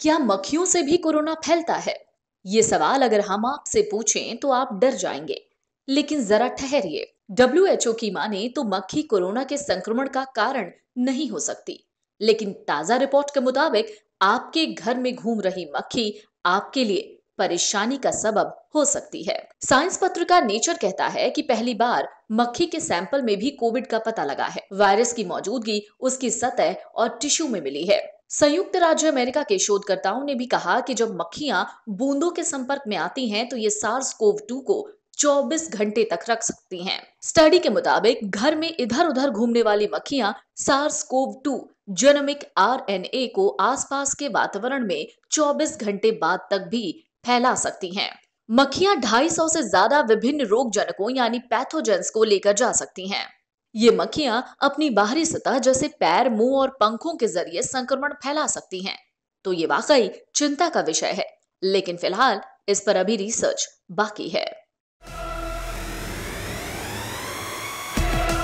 क्या मक्खियों से भी कोरोना फैलता है ये सवाल अगर हम आपसे पूछें तो आप डर जाएंगे लेकिन जरा ठहरिए डब्ल्यू एच ओ की माने तो मक्खी कोरोना के संक्रमण का कारण नहीं हो सकती लेकिन ताजा रिपोर्ट के मुताबिक आपके घर में घूम रही मक्खी आपके लिए परेशानी का सबब हो सकती है साइंस पत्रिका नेचर कहता है कि पहली बार मक्खी के सैंपल में भी कोविड का पता लगा है वायरस की मौजूदगी उसकी सतह और टिश्यू में मिली है संयुक्त राज्य अमेरिका के शोधकर्ताओं ने भी कहा कि जब मक्खियां बूंदों के संपर्क में आती हैं तो ये सार्स कोव टू को 24 घंटे तक रख सकती हैं। स्टडी के मुताबिक घर में इधर उधर घूमने वाली मक्खियां सार्स कोव टू जेनोमिक आर को आसपास के वातावरण में 24 घंटे बाद तक भी फैला सकती हैं। मक्खियां 250 से ज्यादा विभिन्न रोग जनकों यानी पैथोजेंस को लेकर जा सकती हैं ये मक्खियां अपनी बाहरी सतह जैसे पैर मुंह और पंखों के जरिए संक्रमण फैला सकती हैं तो ये वाकई चिंता का विषय है लेकिन फिलहाल इस पर अभी रिसर्च बाकी है